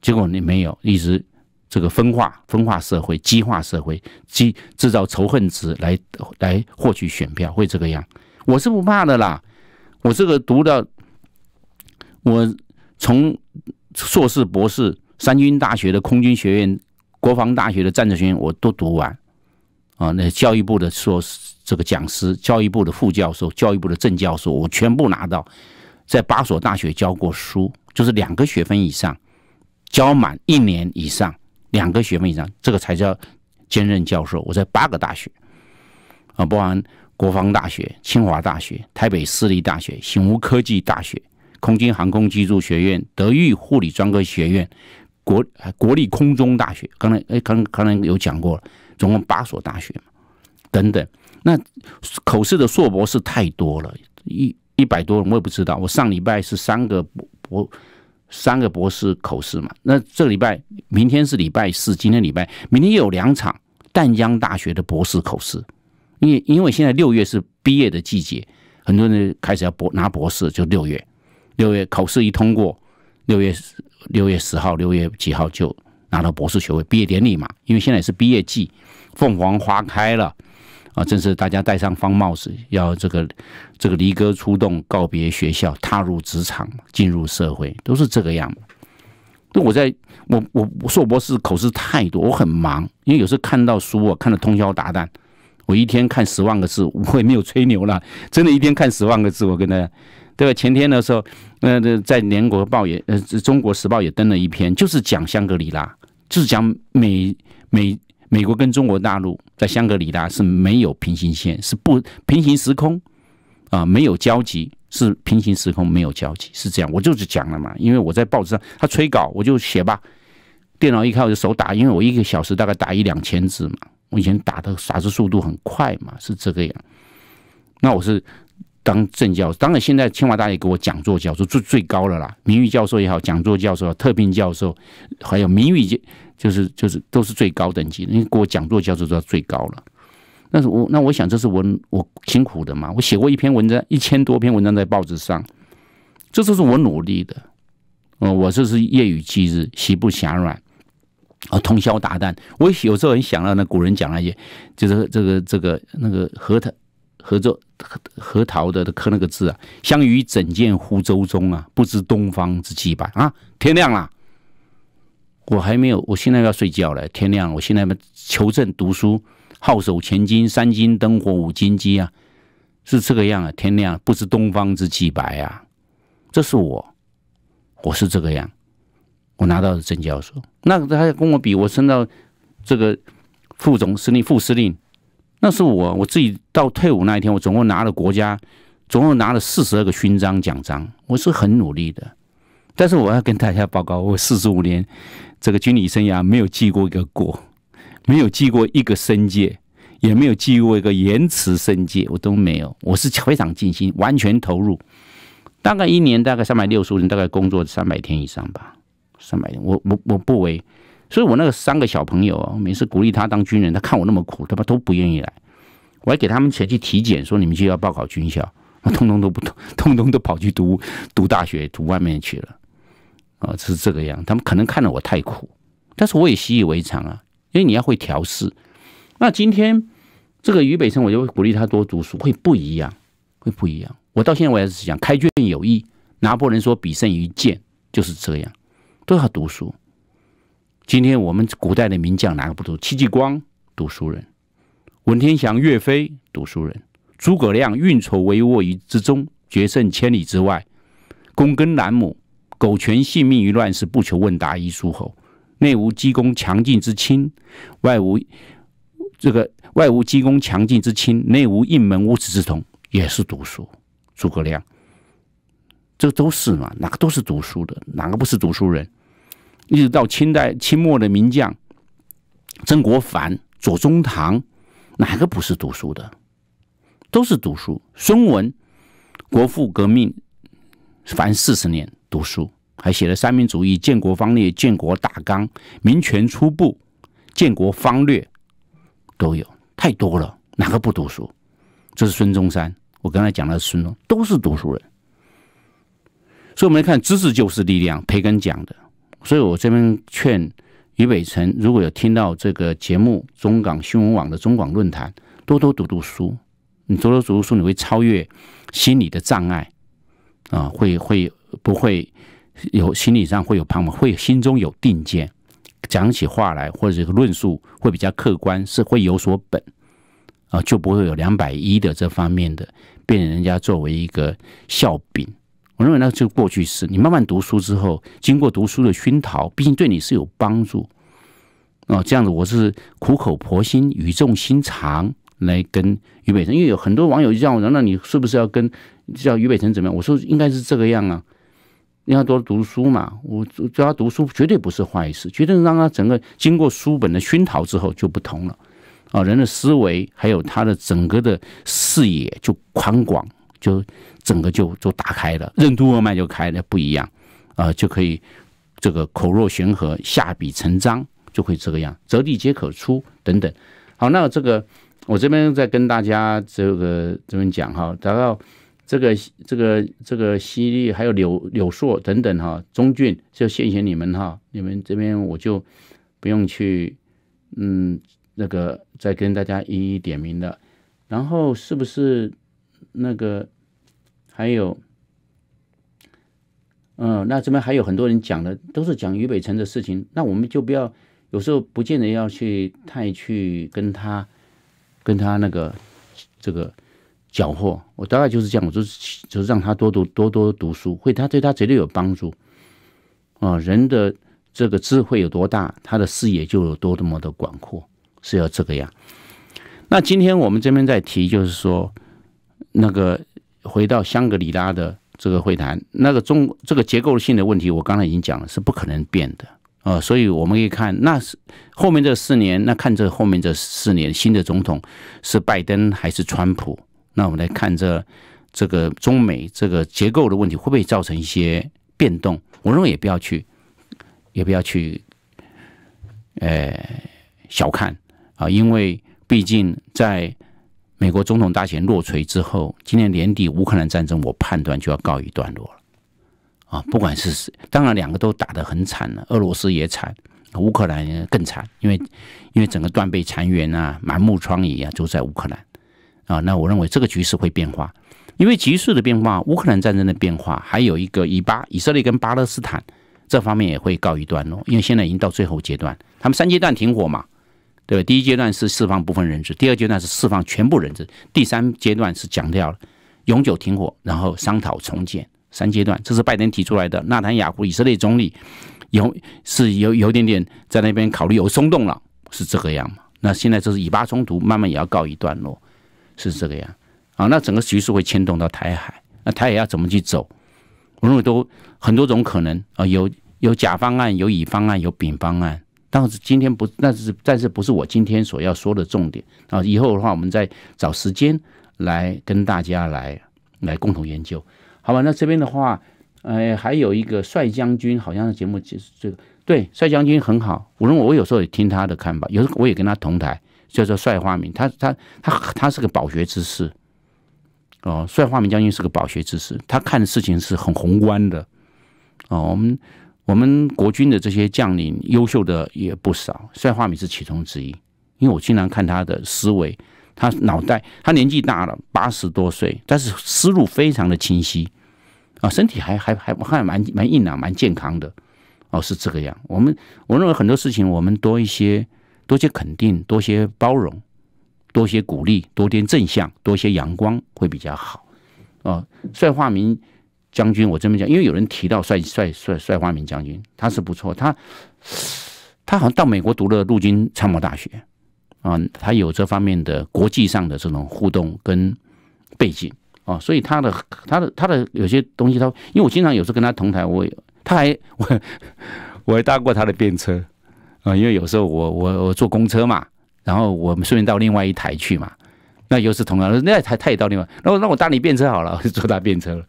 结果你没有，一直这个分化、分化社会、激化社会、激制造仇恨值来来获取选票，会这个样？我是不怕的啦。我这个读到，我从硕士、博士、三军大学的空军学院、国防大学的战争学院，我都读完。啊，那教育部的说，这个讲师、教育部的副教授、教育部的正教授，我全部拿到，在八所大学教过书，就是两个学分以上，教满一年以上，两个学分以上，这个才叫兼任教授。我在八个大学，啊，包含国防大学、清华大学、台北私立大学、醒吾科技大学、空军航空技术学院、德育护理专科学院、国国立空中大学。刚才哎，刚刚才有讲过了。总共八所大学嘛，等等，那口试的硕博士太多了，一一百多人，我也不知道。我上礼拜是三个博，三个博士口试嘛。那这礼拜，明天是礼拜四，今天礼拜，明天又有两场淡江大学的博士口试。因为因为现在六月是毕业的季节，很多人开始要博拿博士，就六月六月考试一通过，六月六月十号，六月几号就。拿到博士学位毕业典礼嘛，因为现在也是毕业季，凤凰花开了，啊，正是大家戴上方帽子要这个这个离歌出动，告别学校，踏入职场，进入社会，都是这个样。那我在我我硕博士口试太多，我很忙，因为有时候看到书，我看到通宵达旦，我一天看十万个字，我也没有吹牛了，真的，一天看十万个字。我跟大家，对吧？前天的时候，那在《联国报》也呃，《中国时报》也登了一篇，就是讲香格里拉。就是讲美美美国跟中国大陆在香格里拉是没有平行线，是不平行时空啊，没有交集，是平行时空没有交集，是这样。我就是讲了嘛，因为我在报纸上他催稿，我就写吧。电脑一开我就手打，因为我一个小时大概打一两千字嘛，我以前打的打字速度很快嘛，是这个样。那我是。当正教当然现在清华大学给我讲座教授，最最高了啦。名誉教授也好，讲座教授啊，特聘教授，还有名誉就就是就是都是最高等级。因为给我讲座教授都到最高了。那是我那我想，这是我我辛苦的嘛。我写过一篇文章，一千多篇文章在报纸上，这就是我努力的。嗯，我这是夜雨继日，喜不暇软。啊，通宵达旦。我有时候很想到那古人讲那些，就是这个这个那个何他。合作核桃的刻那个字啊，相于整件湖州中啊，不知东方之既白啊！天亮了，我还没有，我现在要睡觉了。天亮，我现在求证读书，好手前金，三金灯火五金鸡啊，是这个样啊。天亮，不知东方之既白啊！这是我，我是这个样，我拿到了正教书，那他跟我比，我升到这个副总司令、副司令。那是我我自己到退伍那一天，我总共拿了国家，总共拿了四十二个勋章奖章。我是很努力的，但是我要跟大家报告，我四十五年这个军旅生涯没有记过一个过，没有记过一个升界，也没有记过一个延迟升界，我都没有。我是非常尽心，完全投入，大概一年大概三百六十天，大概工作三百天以上吧，三百天。我我我不为。所以，我那个三个小朋友，每次鼓励他当军人，他看我那么苦，他们都不愿意来。我还给他们前去体检，说你们就要报考军校，通通都不通，通通都跑去读读大学，读外面去了。啊，是这个样。他们可能看得我太苦，但是我也习以为常啊。因为你要会调试。那今天这个俞北辰，我就会鼓励他多读书，会不一样，会不一样。我到现在我还是讲开卷有益。拿破仑说“比胜于剑”，就是这样，都要读书。今天我们古代的名将哪个不读？戚继光读书人，文天祥、岳飞读书人，诸葛亮运筹帷幄于之中，决胜千里之外，躬耕南亩，苟全性命于乱世，不求问答于诸侯。内无积功强劲之亲，外无这个外无积功强劲之亲，内无应门无耻之徒，也是读书。诸葛亮，这都是嘛？哪个都是读书的？哪个不是读书人？一直到清代清末的名将曾国藩、左宗棠，哪个不是读书的？都是读书。孙文国父革命凡四十年读书，还写了《三民主义》《建国方略》《建国大纲》《民权初步》《建国方略》，都有太多了，哪个不读书？这是孙中山。我刚才讲的孙都是读书人，所以我们来看知识就是力量，培根讲的。所以，我这边劝于北辰，如果有听到这个节目，中港新闻网的中广论坛，多多读读书。你多多读读书，你会超越心理的障碍，啊，会会不会有心理上会有旁，会心中有定见，讲起话来或者一个论述会比较客观，是会有所本，啊，就不会有两百一的这方面的，被人家作为一个笑柄。我认为那就过去式。你慢慢读书之后，经过读书的熏陶，毕竟对你是有帮助。哦，这样子，我是苦口婆心、语重心长来跟俞北辰，因为有很多网友就这我：，那你是不是要跟叫俞北辰怎么样？我说应该是这个样啊。你要多读书嘛，我叫他读书，绝对不是坏事，绝对让他整个经过书本的熏陶之后就不同了。啊，人的思维还有他的整个的视野就宽广。就整个就就打开了，任督二脉就开了不一样，啊，就可以这个口若悬河，下笔成章，就会这个样，泽地皆可出等等。好，那这个我这边再跟大家这个这边讲哈，达到这个这个这个犀利，还有柳柳硕等等哈，中俊就谢谢你们哈，你们这边我就不用去嗯那个再跟大家一一点名了。然后是不是？那个，还有，嗯，那这边还有很多人讲的，都是讲俞北辰的事情。那我们就不要，有时候不见得要去太去跟他，跟他那个这个搅和。我大概就是这样，我就是就是让他多读多多读书，会他对他绝对有帮助。啊，人的这个智慧有多大，他的视野就有多么的广阔，是要这个样。那今天我们这边在提，就是说。那个回到香格里拉的这个会谈，那个中这个结构性的问题，我刚才已经讲了，是不可能变的啊。所以我们可以看，那是后面这四年，那看这后面这四年，新的总统是拜登还是川普，那我们来看这这个中美这个结构的问题，会不会造成一些变动？我认为也不要去，也不要去，呃，小看啊，因为毕竟在。美国总统大选落锤之后，今年年底乌克兰战争，我判断就要告一段落了。啊，不管是当然两个都打得很惨了，俄罗斯也惨，乌克兰更惨，因为因为整个断背残垣啊，满目疮痍啊，都在乌克兰。啊，那我认为这个局势会变化，因为局势的变化，乌克兰战争的变化，还有一个以巴以色列跟巴勒斯坦这方面也会告一段落，因为现在已经到最后阶段，他们三阶段停火嘛。对，第一阶段是释放部分人质，第二阶段是释放全部人质，第三阶段是强调永久停火，然后商讨重建三阶段，这是拜登提出来的。纳坦雅胡以色列总理有是有有点点在那边考虑有松动了，是这个样嘛？那现在就是以巴冲突，慢慢也要告一段落，是这个样啊？那整个局势会牵动到台海，那台海要怎么去走？我认为都很多种可能啊，有有甲方案，有乙方案，有丙方案。但是今天不，但是但是不是我今天所要说的重点啊！以后的话，我们再找时间来跟大家来来共同研究，好吧？那这边的话，呃，还有一个帅将军，好像节目就是这个对帅将军很好。无论我有时候也听他的看法，有时我也跟他同台，叫做帅化明。他他他他是个饱学之士哦，帅化明将军是个饱学之士，他看的事情是很宏观的哦，我们。我们国军的这些将领，优秀的也不少，帅化民是其中之一。因为我经常看他的思维，他脑袋，他年纪大了，八十多岁，但是思路非常的清晰，啊，身体还还还还蛮蛮硬朗，蛮健康的，哦，是这个样。我们我认为很多事情，我们多一些多些肯定，多些包容，多些鼓励，多点正向，多些阳光会比较好，哦，帅化明将军，我这么讲，因为有人提到帅帅帅帅花明将军，他是不错，他他好像到美国读了陆军参谋大学啊，他有这方面的国际上的这种互动跟背景啊，所以他的他的他的有些东西，他因为我经常有时候跟他同台，我他还我 我还搭过他的便车啊，因为有时候我我我坐公车嘛，然后我们顺便到另外一台去嘛，那又是同样，那台他也到另外，那我那我搭你便车好了，我就坐他便车了。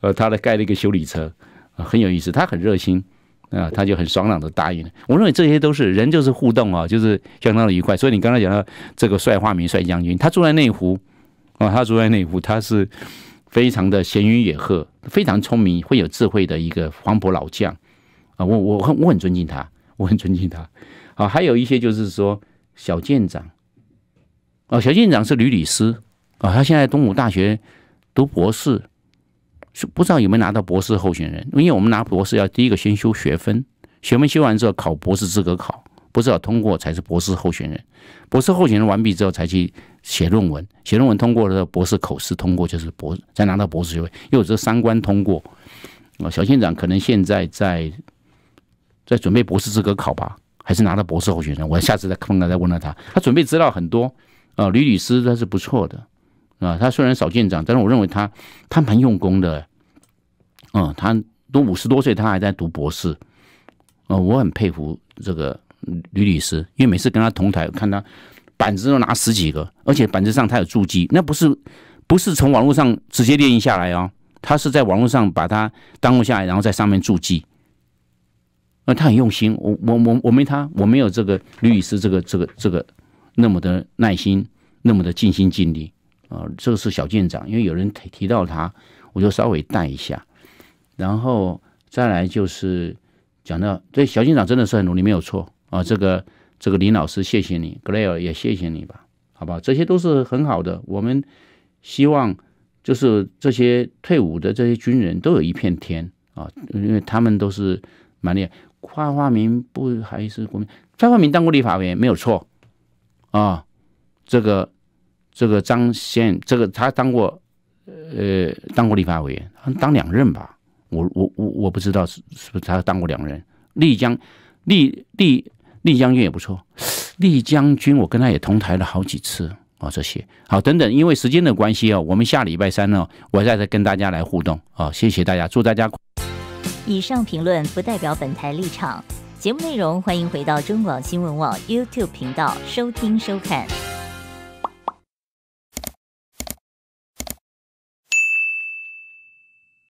呃，他来盖了一个修理车，很有意思。他很热心啊，他就很爽朗的答应了。我认为这些都是人就是互动啊，就是相当的愉快。所以你刚才讲到这个帅化名帅将军，他住在内湖啊，他住在内湖，他是非常的闲云野鹤，非常聪明，会有智慧的一个黄埔老将啊，我我很我很尊敬他，我很尊敬他。啊，还有一些就是说小舰长，哦，小舰长是吕理师啊，他现在东吴大学读博士。不知道有没有拿到博士候选人，因为我们拿博士要第一个先修学分，学分修完之后考博士资格考，不知道通过才是博士候选人。博士候选人完毕之后才去写论文，写论文通过了，博士口试通过就是博，再拿到博士学位，又有这三关通过。啊，小县长可能现在在在准备博士资格考吧，还是拿到博士候选人？我下次再碰到再问到他，他准备资料很多，啊，吕律师他是不错的。啊，他虽然少见长，但是我认为他，他蛮用功的。嗯，他都五十多岁，他还在读博士。嗯，我很佩服这个吕律师，因为每次跟他同台，看他板子都拿十几个，而且板子上他有注记，那不是不是从网络上直接练习下来哦，他是在网络上把它耽误下来，然后在上面注记。啊，他很用心。我我我我没他，我没有这个吕律师这个这个这个那么的耐心，那么的尽心尽力。啊，这个是小舰长，因为有人提提到他，我就稍微带一下，然后再来就是讲到，对小舰长真的是很努力，没有错啊。这个这个林老师谢谢你，Glare 也谢谢你吧，好吧，这些都是很好的。我们希望就是这些退伍的这些军人都有一片天啊，因为他们都是蛮厉害。蔡华明不还是国民？蔡华明当过立法委员，没有错啊，这个。这个张先，这个他当过，呃，当过立法委员，当两任吧。我我我我不知道是是不是他当过两任。丽江，丽丽丽江军也不错，丽江军我跟他也同台了好几次啊。这些好等等，因为时间的关系啊，我们下礼拜三呢，我再再跟大家来互动啊。谢谢大家，祝大家。以上评论不代表本台立场，节目内容欢迎回到中广新闻网 YouTube 频道收听收看。